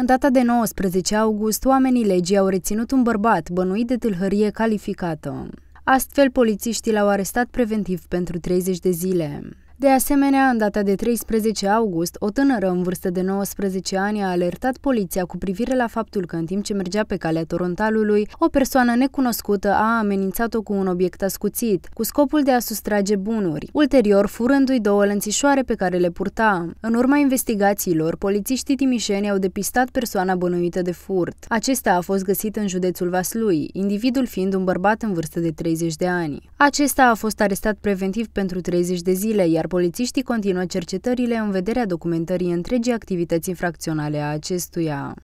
În data de 19 august, oamenii legii au reținut un bărbat bănuit de tâlhărie calificată. Astfel, polițiștii l-au arestat preventiv pentru 30 de zile. De asemenea, în data de 13 august, o tânără în vârstă de 19 ani a alertat poliția cu privire la faptul că în timp ce mergea pe calea Torontalului, o persoană necunoscută a amenințat-o cu un obiect ascuțit, cu scopul de a sustrage bunuri, ulterior furându-i două lănțișoare pe care le purta. În urma investigațiilor, polițiștii timișeni au depistat persoana bănuită de furt. Acesta a fost găsit în județul Vaslui, individul fiind un bărbat în vârstă de 30 de ani. Acesta a fost arestat preventiv pentru 30 de zile, iar polițiștii continuă cercetările în vederea documentării întregii activități infracționale a acestuia.